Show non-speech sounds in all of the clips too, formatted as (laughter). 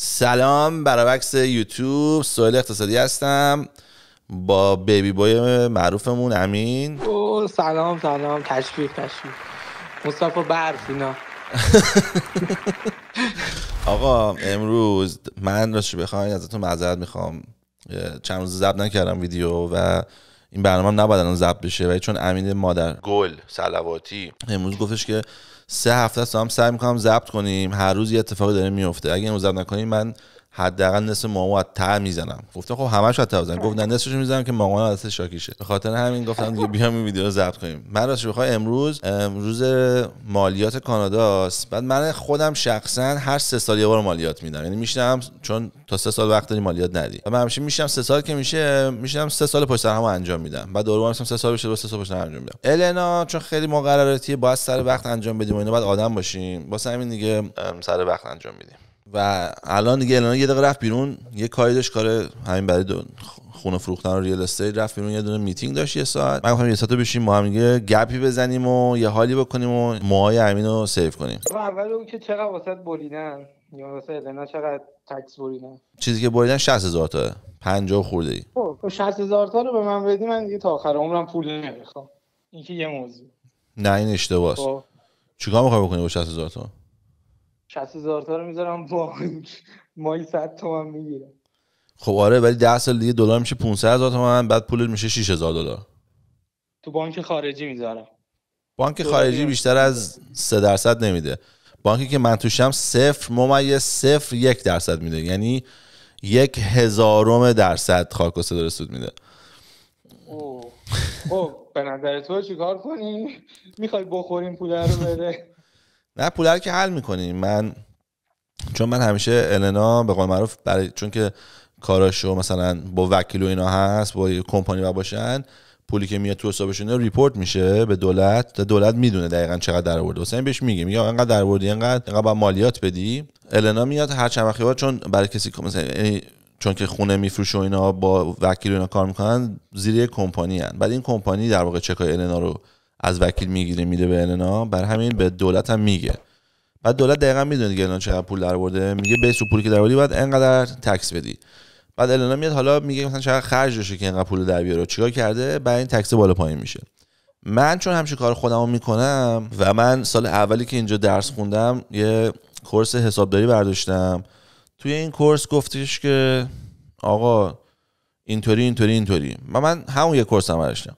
سلام برابکس یوتیوب سوال اقتصادی هستم با بیبی بای معروفمون امین او سلام سلام تشریف تشریف مصطفی برف (laughs) آقا امروز من راش بخواین ازتون معذرت میخوام چند روز ضبط نکردم ویدیو و این برنامه هم نباید الان ضبط بشه ولی چون امین مادر گل سلواتی امروز گفتش که سه هفته است هم سعی میکنم ضبط کنیم هر روز یه اتفاقی داره میفته اگه اینو ضبط نکنیم من حداقل نصف مامو از میزنم گفتم خب همش از ته بزنم گفت نه نصفش میزنم که مامان از شاکیشه به خاطر همین گفتم دیگه بیام این ویدیو رو ضبط کنیم من راستش بخوای امروز روز مالیات کاناداست بعد من خودم شخصا هر سه سال یه بار مالیات میدم یعنی میشنم چون تا سه سال وقت داری مالیات ندی من همیشه میشم سه سال که میشه میشم سه سال پشت هم انجام میدم بعد دوباره میشم سه سال بشه سه سال پشت انجام میدم النا چون خیلی مقرراتیه باید سر وقت انجام بدیم و اینا بعد آدم باشیم واسه همین دیگه سر وقت انجام میدیم و الان دیگه الان یه دقیقه رفت بیرون یه کاری داشت کار همین برای خونه فروختن و ریال استیت رفت بیرون یه دونه میتینگ داشت یه ساعت من گفتم یه ساعت بشیم ما هم یه گپی بزنیم و یه حالی بکنیم و موهای امین رو سیو کنیم اول اون که چقدر واسط بریدن یا واسه ادنا چقدر تکس بریدن چیزی که بریدن 60 هزار تا 50 خورده ای خب 60 خب هزار تا رو به من بدی من دیگه تا آخر عمرم پول نمیخوام این یه موضوع نه این اشتباهه خب. چیکار میخوای بکنی با 60 هزار تا 60 هزار تا رو میذارم با (laughs) ماهی 100 تومن میگیرم خب آره ولی 10 سال دیگه دلار میشه 500 هزار تومن بعد پول میشه 6ش هزار دلار تو بانک خارجی میذارم بانک خارجی بیشتر از 3 درصد نمیده بانکی که من توشم صفر ممیز صفر یک درصد میده یعنی یک هزارم درصد خاک و سود میده خب به نظر تو چیکار کنیم میخوای بخوریم پول رو بده (laughs) نه پول رو که حل میکنیم من چون من همیشه النا به قول معروف برای چون که کاراشو مثلا با وکیل و اینا هست با کمپانی و باشن پولی که میاد تو حسابشون ریپورت میشه به دولت دولت میدونه دقیقا چقدر در آورده حسین بهش میگه میگه انقدر در آوردی انقدر انقدر با مالیات بدی النا میاد هر چند چون برای کسی مثلا یعنی چون که خونه میفروش و اینا با وکیل اینا کار میکنن زیر کمپانی هن. بعد این کمپانی در واقع چکای النا رو از وکیل میگیره میده به النا بر همین به دولت هم میگه بعد دولت دقیقا میدونه دیگه النا چقدر پول درآورده میگه به سو پولی که درآوردی باید انقدر تکس بدی بعد النا میاد حالا میگه مثلا چقدر خرج بشه که اینقدر پول در بیاره چیکار کرده بعد این تکس بالا پایین میشه من چون همش کار خودمو میکنم و من سال اولی که اینجا درس خوندم یه کورس حسابداری برداشتم توی این کورس گفتیش که آقا اینطوری اینطوری اینطوری و من همون یه کورس هم برداشتم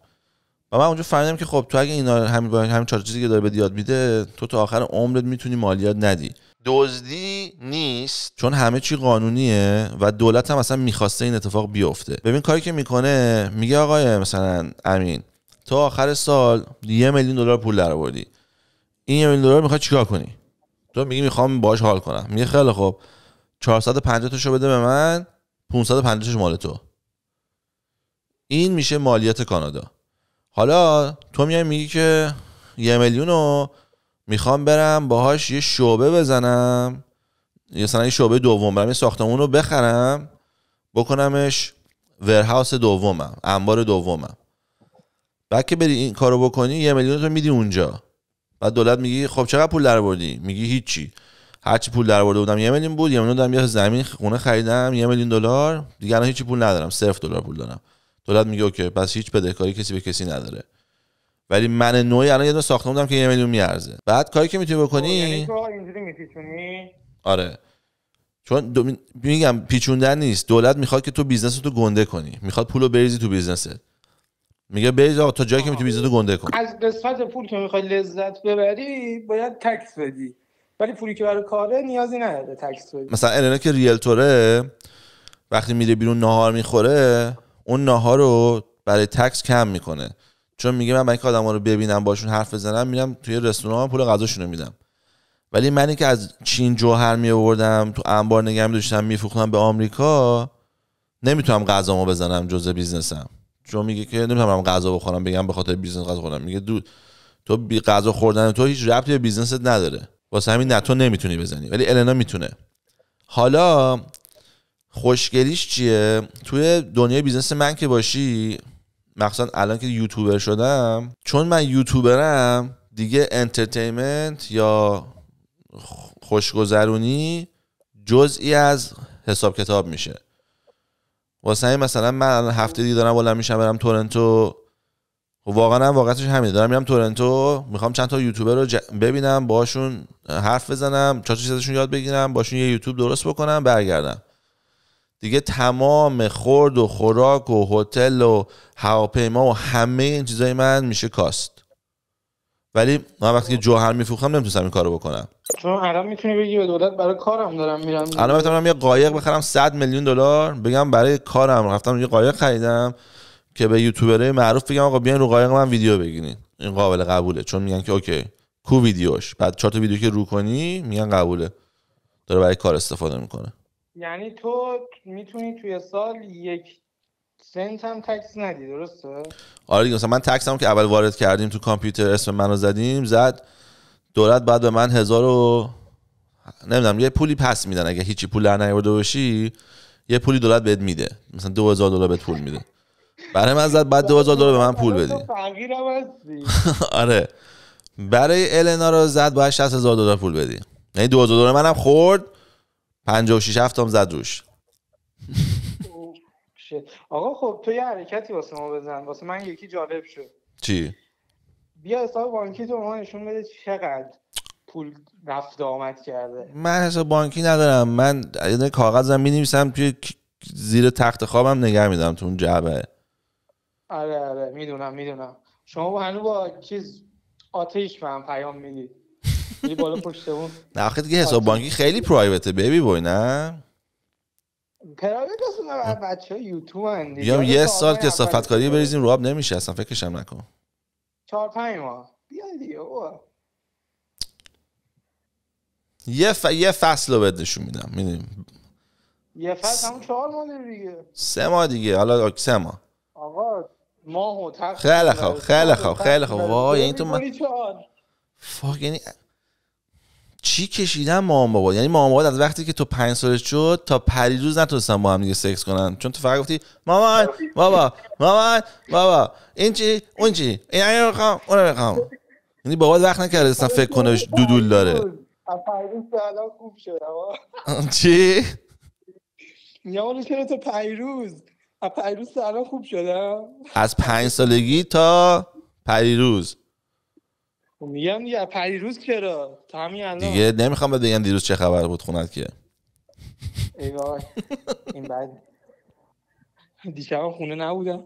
و من اونجا فهمیدم که خب تو اگه اینا همین همین چهار چیزی که داره به یاد میده تو تا آخر عمرت میتونی مالیات ندی دزدی نیست چون همه چی قانونیه و دولت هم اصلا میخواسته این اتفاق بیفته ببین کاری که میکنه میگه آقای مثلا امین تا آخر سال یه میلیون دلار پول درآوردی این یه میلیون دلار میخوای چیکار کنی تو میگی میخوام باهاش حال کنم میگه خیلی خب 450 تاشو بده به من 550 مال تو این میشه مالیات کانادا حالا تو میای میگی که یه میلیون رو میخوام برم باهاش یه شعبه بزنم یه مثلا یه شعبه دوم برم یه ساختمون رو بخرم بکنمش ورهاوس دومم انبار دومم بعد که بری این کارو بکنی یه میلیون تو میدی اونجا بعد دولت میگی خب چقدر پول درآوردی میگی هیچی هرچی پول در بودم یه میلیون بود یه میلیون دادم یه زمین خونه خریدم یه میلیون دلار دیگه الان هیچی پول ندارم صرف دلار پول دارم دولت میگه اوکی پس هیچ بدهکاری کسی به کسی نداره ولی من نوعی الان یه دونه ساخته دارم که یه میلیون میارزه بعد کاری که میتونی خب، بکنی یعنی آره چون میگم پیچوندن نیست دولت میخواد که تو بیزنس تو گنده کنی میخواد پولو بریزی تو بیزنست میگه بریز آقا تا جایی که میتونی بیزنس گنده کنی از قسمت پول که میخوای لذت ببری باید تکس بدی ولی پولی که برای کاره نیازی نداره تکس بدی مثلا که ریلتوره وقتی میره بیرون ناهار میخوره اون ناها رو برای تکس کم میکنه چون میگه من اینکه آدم ها رو ببینم باشون حرف بزنم میرم توی رستوران پول غذاشون رو میدم ولی منی که از چین جوهر می تو انبار نگه می داشتم میفروختم به آمریکا نمیتونم غذامو بزنم جز بیزنسم چون میگه که نمیتونم غذا بخورم بگم به خاطر بیزنس غذا خورم میگه دو تو بی غذا خوردن تو هیچ ربطی به بیزنست نداره واسه همین نه تو نمیتونی بزنی ولی النا میتونه حالا خوشگلیش چیه توی دنیای بیزنس من که باشی مخصوصا الان که یوتیوبر شدم چون من یوتیوبرم دیگه انترتینمنت یا خوشگذرونی جزئی از حساب کتاب میشه واسه مثلا من الان هفته دیگه دارم بالا میشم برم تورنتو خب واقعا هم واقعتش همینه دارم میرم تورنتو میخوام چند تا یوتیوبر رو ببینم باشون حرف بزنم چاچو چیزشون یاد بگیرم باشون یه یوتیوب درست بکنم برگردم دیگه تمام خورد و خوراک و هتل و هواپیما و همه این چیزای من میشه کاست ولی من وقتی که جوهر میفروختم نمیتونستم این کارو بکنم چون الان میتونی بگی به دولت برای کارم دارم میرم الان میتونم یه قایق بخرم 100 میلیون دلار بگم برای کارم رفتم یه قایق خریدم که به یوتیوبرای معروف بگم آقا بیاین رو قایق من ویدیو بگیرین این قابل قبوله چون میگن که اوکی کو ویدیوش بعد چهار تا ویدیو که رو کنی میگن قبوله داره برای کار استفاده میکنه یعنی تو میتونی توی سال یک سنت هم تکس ندی درسته آره دیگه مثلا من هم که اول وارد کردیم تو کامپیوتر اسم منو زدیم زد دولت بعد به من هزار و نمیدونم یه پولی پس میدن اگه هیچی پول در نیورده باشی یه پولی دولت بهت میده مثلا 2000 دلار بهت پول میده برای من زد بعد 2000 دلار به من پول بدی (laughs) آره برای النا رو زد باید 60000 دلار پول بدی یعنی 2000 دلار منم خورد 56 هفتم زد روش آقا خب تو یه حرکتی واسه ما بزن واسه من یکی جالب شد چی بیا حساب بانکی تو ما نشون بده چقدر پول رفت آمد کرده من حساب بانکی ندارم من یه کاغذم می‌نویسم توی زیر تخت خوابم نگه میدم تو اون جعبه آره آره میدونم میدونم شما با هنوز با چیز آتیش به هم پیام میدید بالا پشت اون آخه دیگه حساب بانکی خیلی پرایوته بیبی بوی نه پرایوت اصلا بچه ها یوتیوب هندی بیام یه سال که صافت کاری بریزیم رواب نمیشه اصلا فکرشم نکن چهار پنی ما. یه, ف... یه فصل رو بهت نشون میدم یه فصل همون چهار ماه دیگه سه ماه دیگه حالا سه ماه آقا ماه و خیلی خوب خیلی خوب خیلی خوب وای یعنی این تو من فاک یعنی چی کشیدن مامان بابا یعنی مامان بابا از وقتی که تو پنج سالت شد تا پریروز نتونستن با هم دیگه سکس کنن چون تو فقط گفتی مامان بابا مامان بابا این چی اون چی این اینو اون یعنی بابا وقت نکرده اصلا فکر کنه دودول داره خوب (laughs) چی یعنی چرا تا پریروز از پریروز خوب از پنج سالگی تا پریروز میگم یه روز چرا تا همین الان دیگه نمیخوام بگم دیروز چه خبر بود خونت که ای بابا این بعد دیشب خونه نبودم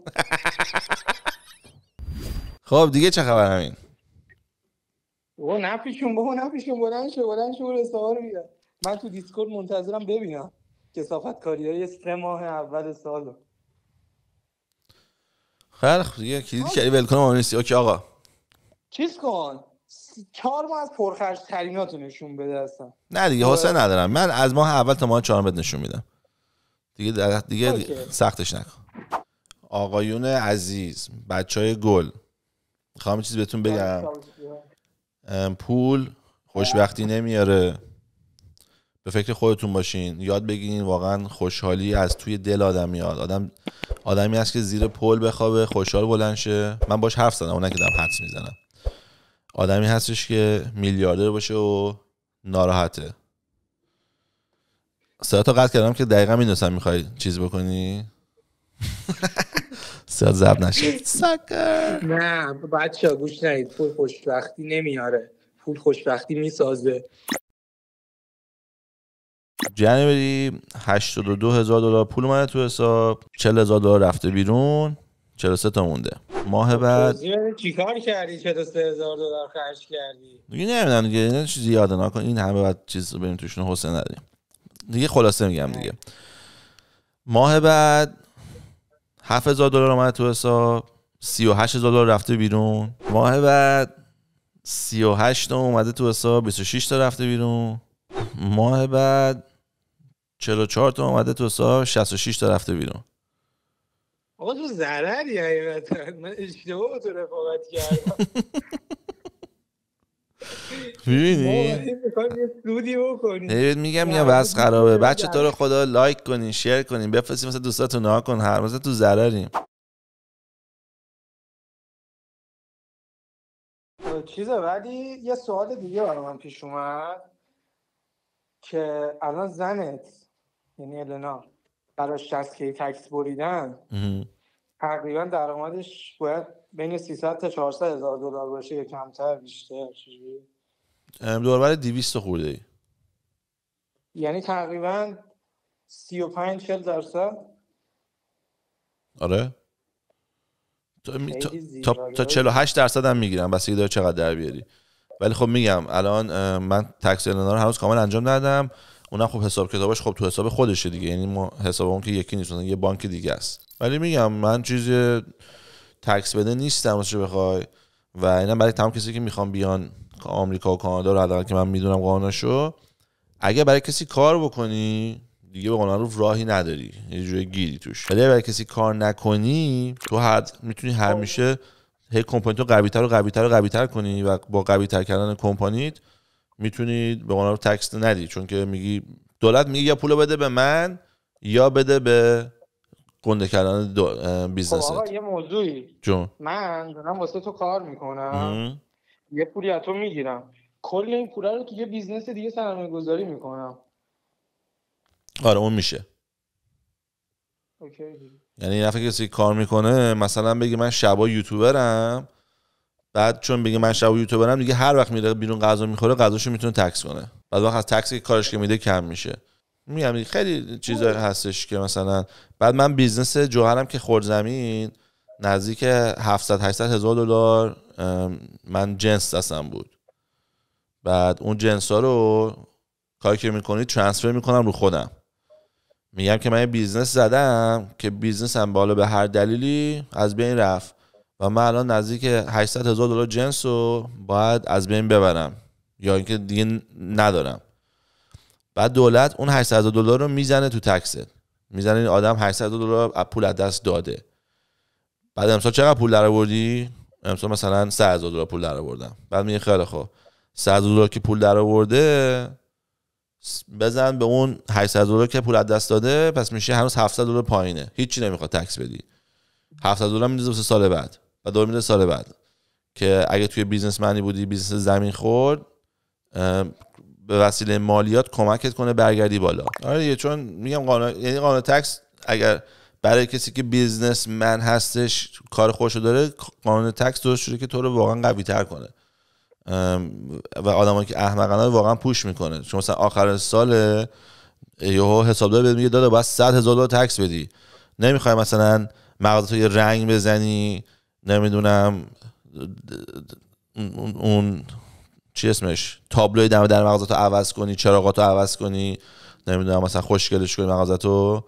خب دیگه چه خبر همین او نپیشون بابا نپیشون بلند شو بلند شو رسوار میاد من تو دیسکورد منتظرم ببینم کسافت کاری های سه ماه اول سالو خیلی دیگه کلید کردی ولکن نیستی اوکی آقا چیز کن چهار از پرخرج ترینات نشون بده نه دیگه آره. حسن ندارم من از ماه اول تا ماه چهارم بد نشون میدم دیگه دیگه, سختش نکن آقایون عزیز بچه های گل خواهم چیز بهتون بله، بگم پول خوشبختی نمیاره به فکر خودتون باشین یاد بگیرین واقعا خوشحالی از توی دل آدم میاد آدم آدمی هست که زیر پل بخوابه خوشحال بلند شه من باش حرف زدم اون که دارم میزنم آدمی هستش که میلیاردر باشه و ناراحته تا قطع کردم که دقیقا میدونستم میخوای چیز بکنی تا (laughs) زب نشه نه بچه گوش نهید پول خوشبختی نمیاره پول خوشبختی میسازه جنوری هزار دلار پول اومده تو حساب 40000 دلار رفته بیرون 43 تا مونده ماه خب بعد چیکار کردی 3000 دلار خرج کردی دیگه نمیدونم دیگه این چیزی یاد نکن این همه بعد چیز رو بریم توشون حسین ندیم دیگه خلاصه میگم دیگه ماه بعد 7000 دلار اومد تو حساب 38000 دلار رفته بیرون ماه بعد 38 تا اومده تو حساب 26 تا رفته بیرون ماه بعد 44 تا اومده تو حساب 66 تا رفته بیرون آقا تو ضرری حقیقتا من اشتباه تو رفاقت کردم (laughs) یه سودی بکنی میگم یه بس خرابه بچه تو رو خدا لایک کنین شیر کنین بفرستین مثلا دوستاتون ها کن هر مثلا تو ضرریم چیزه ولی یه سوال دیگه برای من پیش اومد که الان زنت یعنی النا برای 60 کی تکس بریدن تقریبا درآمدش باید بین 300 تا 400 هزار دلار باشه یا کمتر بیشتر چجوری دوربر 200 خورده ای یعنی تقریبا 35 40 درصد آره تا, تا, تا 48 درصد هم میگیرم بسیاری داره چقدر در بیاری ولی خب میگم الان من تکس رو هنوز کامل انجام ندادم اونم خب حساب کتابش خب تو حساب خودشه دیگه یعنی ما حساب اون که یکی نیست یه بانک دیگه است ولی میگم من چیز تکس بده نیستم چه بخوای و اینا برای تمام کسی که میخوام بیان آمریکا و کانادا رو حداقل که من میدونم قانونشو اگه برای کسی کار بکنی دیگه به قانون رو راهی نداری یه جوری گیری توش ولی برای کسی کار نکنی تو حد میتونی همیشه هی کمپانی تو و قویتر و قویتر کنی و با قویتر کردن کمپانیت میتونی به قول تکس ندی چون که میگی دولت میگه یا پول بده به من یا بده به گنده کردن بیزنس خب آقا یه موضوعی جون من دارم واسه تو کار میکنم یه پولی از تو میگیرم کل این پولا رو تو یه بیزنس دیگه سرمایه گذاری میکنم آره اون میشه اوکی. یعنی این کسی کار میکنه مثلا بگی من شبا یوتیوبرم بعد چون بگه من شب یوتیوبرم دیگه هر وقت میره بیرون غذا میخوره غذاشو میتونه تکس کنه بعد وقت از تکسی که کارش که میده کم میشه میگم خیلی چیزا هستش که مثلا بعد من بیزنس جوهرم که خورد زمین نزدیک 700 800 هزار دلار من جنس دستم بود بعد اون جنس ها رو کاری که میکنی ترانسفر میکنم رو خودم میگم که من یه بیزنس زدم که بیزنسم بالا به هر دلیلی از بین رفت و من الان نزدیک 800 هزار دلار جنس رو باید از بین ببرم یا اینکه دیگه ندارم بعد دولت اون 800 دلار رو میزنه تو تکست میزنه این آدم 800 دلار از پول از دست داده بعد امسال چقدر پول درآوردی امسال مثلا 100 هزار دلار پول درآوردم بعد میگه خیلی خوب 100 دلار که پول درآورده بزن به اون 800 دلار که پول از دست داده پس میشه هنوز 700 دلار پایینه هیچی نمیخواد تکس بدی 700 دلار میندازه سال بعد و دور سال بعد که اگه توی بیزنسمنی بودی بیزنس زمین خورد به وسیله مالیات کمکت کنه برگردی بالا آره چون میگم قانون یعنی قانون تکس اگر برای کسی که بیزنسمن هستش کار خوش داره قانون تکس درست شده که تو رو واقعا قوی تر کنه و آدمایی که احمقانه واقعا پوش میکنه چون مثلا آخر سال یهو حسابدار بهت میگه داده باید 100 هزار دلار تکس بدی نمیخوای مثلا تو یه رنگ بزنی نمیدونم اون, چی اسمش تابلوی دم در مغازتو عوض کنی چرا چراغاتو عوض کنی نمیدونم مثلا خوشگلش کنی تو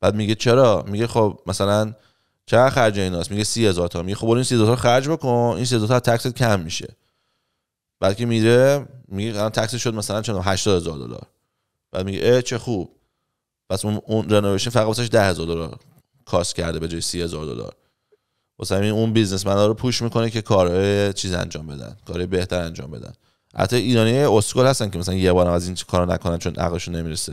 بعد میگه چرا میگه خب مثلا چقدر خرج ایناست میگه سی هزار تا میگه خب برو این سی هزار تا خرج بکن این سی هزار تا تکست کم میشه بعد که میره میگه الان تکس شد مثلا چند 80 هزار دلار بعد میگه اه چه خوب پس اون اون فقط واسش 10 هزار دلار کاست کرده به جای 30 هزار دلار واسه اون بیزنسمن ها رو پوش میکنه که کارهای چیز انجام بدن کارهای بهتر انجام بدن حتی ایرانی اسکول هستن که مثلا یه بار از این کارا نکنن چون عقلشون نمیرسه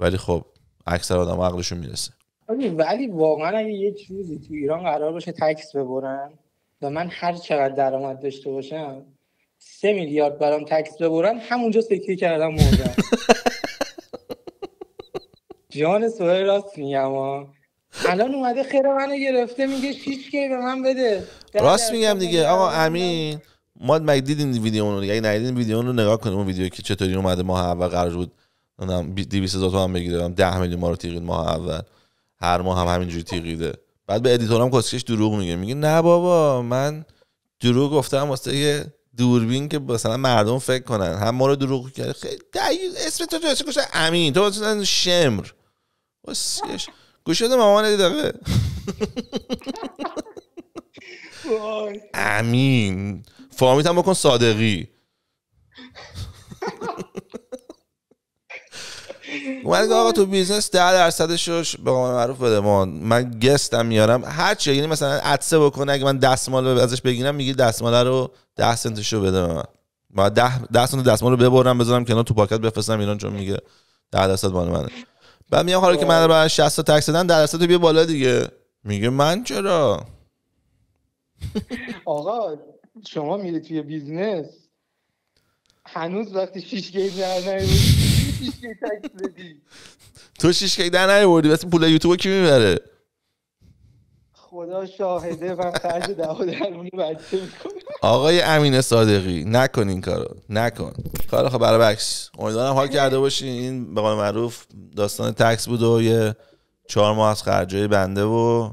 ولی خب اکثر آدم عقلشون میرسه ولی واقعا اگه یه چیزی تو ایران قرار باشه تکس ببرن و من هر چقدر درآمد داشته باشم سه میلیارد برام تکس ببرن همونجا سکه کردم موجه (laughs) جان سوهر راست میگم الان اومده خیر منو گرفته میگه شیش کی به من بده راست میگم دیگه آقا امین ما مگه دیدین ویدیو رو دیگه اگه ندیدین ویدیو رو نگاه کنیم اون ویدیو که چطوری اومده ماه اول قرار بود 200 هزار تومن بگیره 10 میلیون ما رو تیغید ماه اول هر ماه هم همینجوری تیغیده بعد به ادیتورم کسکش دروغ میگه میگه نه بابا من دروغ گفتم واسه دوربین که مثلا مردم فکر کنن هم ما رو دروغ کرد خیلی اسم تو اسم امین تو مثلا شمر واسه گوش بده مامان دقیقه امین فامیت هم بکن صادقی اومد آقا تو بیزنس ده درصدش به قول معروف بده ما من گستم میارم هر چی یعنی مثلا عدسه بکنه اگه من دستمال ازش بگیرم میگی دستمال رو 10 سنتشو بده من ما 10 سنت دستمال رو ببرم بذارم کنار تو پاکت بفرستم ایران چون میگه ده درصد مال منه بعد میگم حالا که من خب. برای 60 تا تکس دادن تو بیا بالا دیگه میگه من چرا (laughs) آقا شما میری توی بیزنس هنوز وقتی شیش گیت در نیوردی تو شیش گیت در نیوردی بس پول یوتیوب کی میبره خدا شاهده من خرج دعوا درمونی بچه میکنم آقای امین صادقی نکن این کارو نکن کار خب برای بکس امیدوارم حال کرده باشی این به قول معروف داستان تکس بود و یه چهار ماه از خرجای بنده و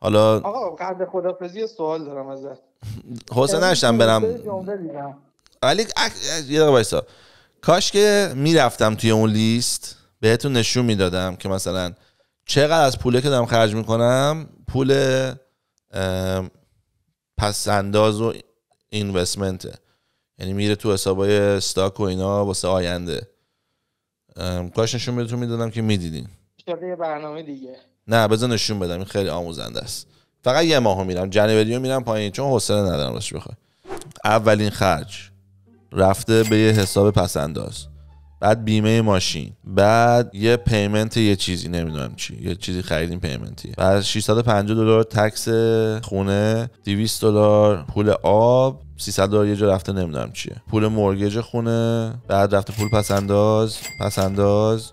حالا آقا قبل خدافزی سوال دارم ازت حسن نشتم برم علی یه دقیقه کاش که میرفتم توی اون لیست بهتون نشون میدادم که مثلا چقدر از پوله که دارم خرج میکنم پول پس انداز و اینوستمنته یعنی میره تو حسابای استاک و اینا واسه آینده کاش نشون بهتون میدادم که میدیدین برنامه دیگه نه بذار نشون بدم این خیلی آموزنده است فقط یه ماهو میرم جنوریو میرم پایین چون حوصله ندارم راستش بخوای اولین خرج رفته به یه حساب پسنداز بعد بیمه ماشین بعد یه پیمنت یه چیزی نمیدونم چی یه چیزی خریدیم پیمنتی بعد 650 دلار تکس خونه 200 دلار پول آب 300 دلار یه جا رفته نمیدونم چیه پول مورگج خونه بعد رفته پول پسنداز پسنداز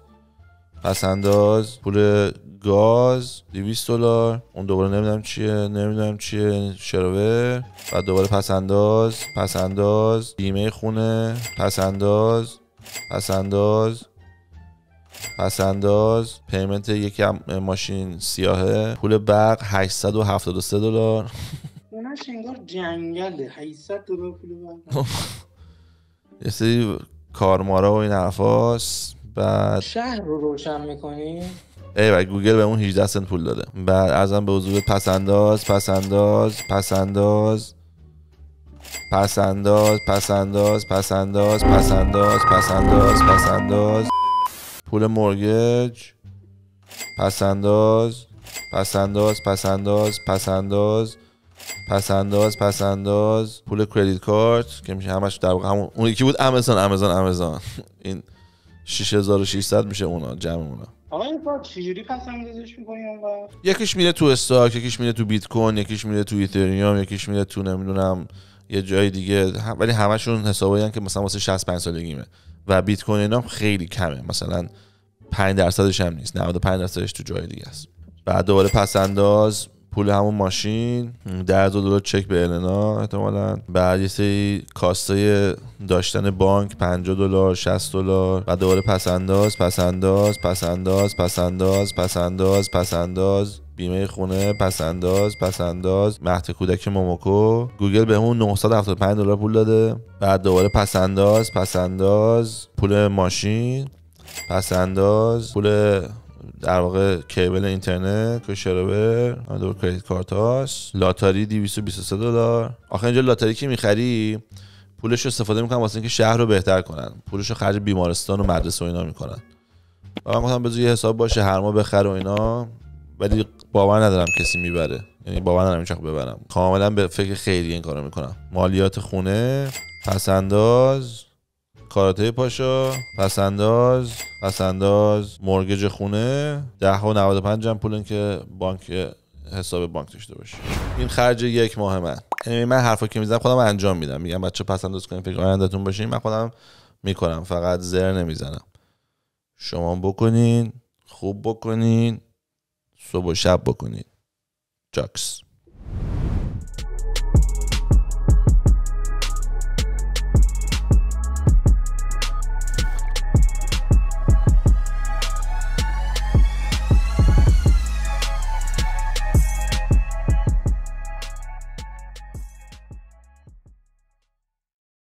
پسنداز پول گاز 200 دلار اون دوباره نمیدونم چیه نمیدونم چیه شروه بعد دوباره پسنداز پسنداز بیمه خونه پسنداز پس انداز پس پیمنت یکی ماشین سیاهه پول برق 873 دلار اونش انگار جنگله 800 دلار پول برق (laughs) یه سری کارمارا و این حرفاست بعد شهر رو روشن میکنی ای گوگل به اون 18 سنت پول داده بعد ازم به حضور پسنداز پسنداز پسنداز پسنداز پسنداز پسنداز پسنداز پسنداز پسنداز پول مورگج پسنداز پسنداز پسنداز پسنداز پسنداز پسنداز پول کردیت کارت که میشه همش در واقع همون اون یکی بود امازون امازون امازون این 6600 میشه اونا جمع اونا آقا چجوری پس میکنی اون یکیش میره تو استاک یکیش میره تو بیت کوین یکیش میره تو ایتریوم یکیش میره تو نمیدونم یه جای دیگه هم ولی همشون حسابایی که مثلا واسه 65 سالگیمه و بیت کوین اینا خیلی کمه مثلا 5 درصدش هم نیست 95 درصدش تو جای دیگه است بعد دوباره پس انداز پول همون ماشین دو دلار چک به النا احتمالا بعد یه سری داشتن بانک 50 دلار 60 دلار و دوباره پسنداز پسنداز پسنداز پسنداز پسنداز پسنداز بیمه خونه پسنداز پسنداز مهد کودک موموکو گوگل بهمون 975 دلار پول داده بعد دوباره پسنداز پسنداز پول ماشین پسنداز پول در واقع کیبل اینترنت که شرابه دور کریدیت کارت هاست لاتاری 223 دلار آخه اینجا لاتاری که میخری پولش رو استفاده میکنن واسه اینکه شهر رو بهتر کنن پولش رو خرج بیمارستان و مدرسه و اینا میکنن و من گفتم بذار یه حساب باشه هر ماه بخر و اینا ولی باور ندارم کسی میبره یعنی باور ندارم چخ ببرم کاملا به فکر خیلی این کارو میکنم مالیات خونه پسنداز کاراته پاشا پسنداز پسنداز مورگج خونه ده و 95 هم پولن که بانک حساب بانک داشته باشه این خرج یک ماه من یعنی من حرفا که میزنم خودم انجام میدم میگم بچه پسنداز کنیم، فکر آیندتون باشین من خودم میکنم فقط زر نمیزنم شما بکنین خوب بکنین صبح و شب بکنین چکس